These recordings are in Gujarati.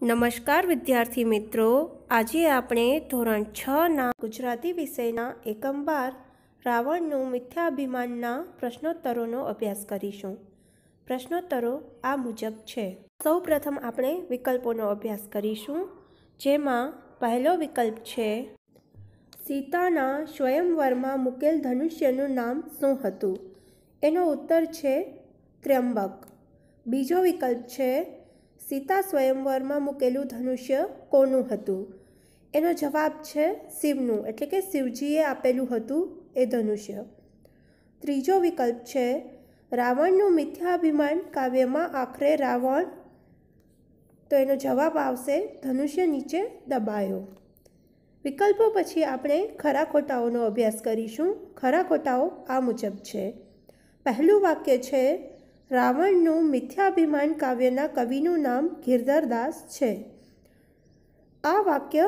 નમસ્કાર વિદ્યાર્થી મિત્રો આજે આપણે ધોરણ છ ના ગુજરાતી વિષયના એકમ બાર રાવણનું મિથ્યાભિમાનના પ્રશ્નોત્તરોનો અભ્યાસ કરીશું પ્રશ્નોત્તરો આ મુજબ છે સૌ પ્રથમ આપણે વિકલ્પોનો અભ્યાસ કરીશું જેમાં પહેલો વિકલ્પ છે સીતાના સ્વયંવરમાં મૂકેલ ધનુષ્યનું નામ શું હતું એનો ઉત્તર છે ત્ર્યંબક બીજો વિકલ્પ છે સીતા સ્વયંવરમાં મૂકેલું ધનુષ્ય કોનું હતું એનો જવાબ છે શિવનું એટલે કે શિવજીએ આપેલું હતું એ ધનુષ્ય ત્રીજો વિકલ્પ છે રાવણનું મિથ્યાભિમાન કાવ્યમાં આખરે રાવણ તો એનો જવાબ આવશે ધનુષ્ય નીચે દબાયો વિકલ્પો પછી આપણે ખરા ખોટાઓનો અભ્યાસ કરીશું ખરા ખોટાઓ આ મુજબ છે પહેલું વાક્ય છે રાવણનું મિથ્યાભિમાન કાવ્યના કવિનું નામ ગિરધરદાસ છે આ વાક્ય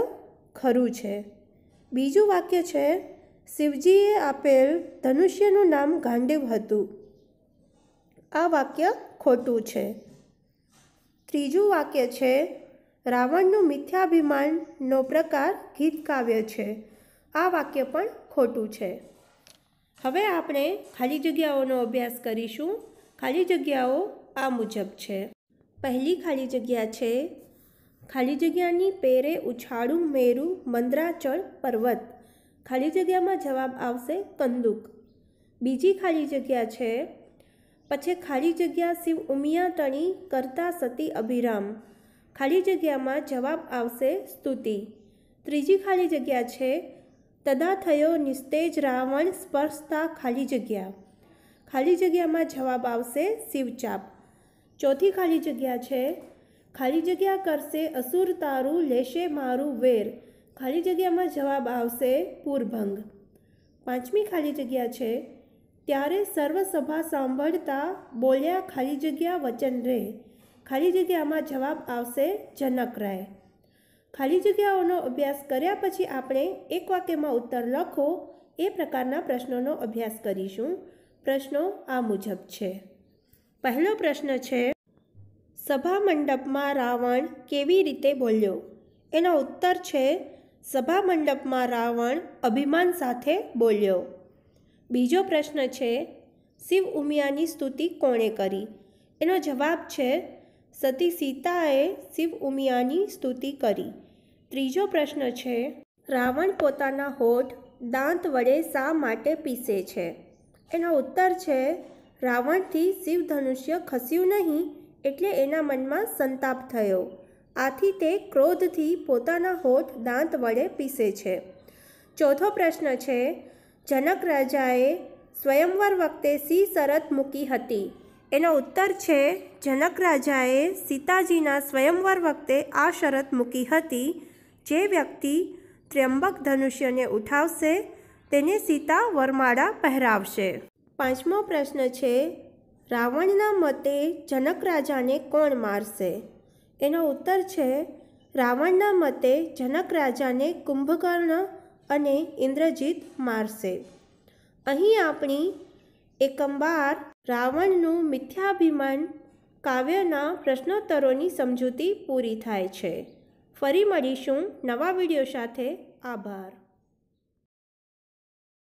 ખરું છે બીજું વાક્ય છે શિવજીએ આપેલ ધનુષ્યનું નામ ગાંડીવ હતું આ વાક્ય ખોટું છે ત્રીજું વાક્ય છે રાવણનું મિથ્યાભિમાનનો પ્રકાર ગીત કાવ્ય છે આ વાક્ય પણ ખોટું છે હવે આપણે ખાલી જગ્યાઓનો અભ્યાસ કરીશું ખાલી જગ્યાઓ આ મુજબ છે પહેલી ખાલી જગ્યા છે ખાલી જગ્યાની પેરે ઉછાળું મેરું મંદ્રાચળ પર્વત ખાલી જગ્યામાં જવાબ આવશે કંદુક બીજી ખાલી જગ્યા છે પછી ખાલી જગ્યા શિવ ઉમિયા તણી કરતા સતી અભિરામ ખાલી જગ્યામાં જવાબ આવશે સ્તુતિ ત્રીજી ખાલી જગ્યા છે તદા થયો નિસ્તેજ રાવણ સ્પર્શતા ખાલી જગ્યા ખાલી જગ્યામાં જવાબ આવશે શિવચાપ ચોથી ખાલી જગ્યા છે ખાલી જગ્યા કરશે અસુર તારું લેશે મારું વેર ખાલી જગ્યામાં જવાબ આવશે પૂરભંગ પાંચમી ખાલી જગ્યા છે ત્યારે સર્વસભા સાંભળતા બોલ્યા ખાલી જગ્યા વચન રે ખાલી જગ્યામાં જવાબ આવશે જનક રાય ખાલી જગ્યાઓનો અભ્યાસ કર્યા પછી આપણે એક વાક્યમાં ઉત્તર લખો એ પ્રકારના પ્રશ્નોનો અભ્યાસ કરીશું પ્રશ્નો આ મુજબ છે પહેલો પ્રશ્ન છે સભા મંડપમાં રાવણ કેવી રીતે બોલ્યો એનો ઉત્તર છે સભા મંડપમાં રાવણ અભિમાન સાથે બોલ્યો બીજો પ્રશ્ન છે શિવ ઉમિયાની સ્તુતિ કોણે કરી એનો જવાબ છે સતી સીતાએ શિવ ઉમિયાની સ્તુતિ કરી ત્રીજો પ્રશ્ન છે રાવણ પોતાના હોઠ દાંત વડે શા માટે પીસે છે એનો ઉત્તર છે રાવણથી શિવધનુષ્ય ખસ્યું નહીં એટલે એના મનમાં સંતાપ થયો આથી તે ક્રોધથી પોતાના હોઠ દાંત વડે પીસે છે ચોથો પ્રશ્ન છે જનક રાજાએ સ્વયંવર વખતે સી શરત મૂકી હતી એનો ઉત્તર છે જનક રાજાએ સીતાજીના સ્વયંવર વખતે આ શરત મૂકી હતી જે વ્યક્તિ ત્ર્યંબક ધનુષ્યને ઉઠાવશે તેને સીતા વરમાળા પહેરાવશે પાંચમો પ્રશ્ન છે રાવણના મતે જનક રાજાને કોણ મારશે એનો ઉત્તર છે રાવણના મતે જનક રાજાને કુંભકર્ણ અને ઇન્દ્રજીત મારશે અહીં આપણી એકંબાર રાવણનું મિથ્યાભિમાન કાવ્યના પ્રશ્નોત્તરોની સમજૂતી પૂરી થાય છે ફરી મળીશું નવા વિડીયો સાથે આભાર